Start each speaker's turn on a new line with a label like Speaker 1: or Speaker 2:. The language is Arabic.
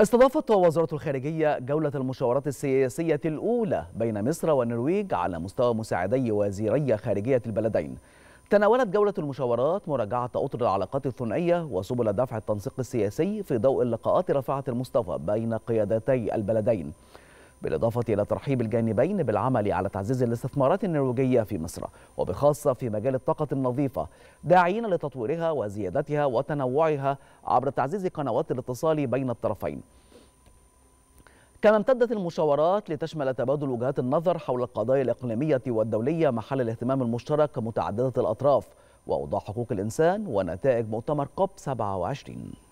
Speaker 1: استضافت وزارة الخارجية جولة المشاورات السياسية الأولى بين مصر والنرويج على مستوى مساعدي وزيري خارجية البلدين تناولت جولة المشاورات مراجعة أطر العلاقات الثنائية وسبل دفع التنسيق السياسي في ضوء اللقاءات رفعت المستوى بين قيادتي البلدين بالإضافة إلى ترحيب الجانبين بالعمل على تعزيز الاستثمارات النرويجية في مصر وبخاصة في مجال الطاقة النظيفة داعين لتطويرها وزيادتها وتنوعها عبر تعزيز قنوات الاتصال بين الطرفين كما امتدت المشاورات لتشمل تبادل وجهات النظر حول القضايا الإقليمية والدولية محل الاهتمام المشترك متعددة الأطراف وأوضاع حقوق الإنسان ونتائج مؤتمر كوب 27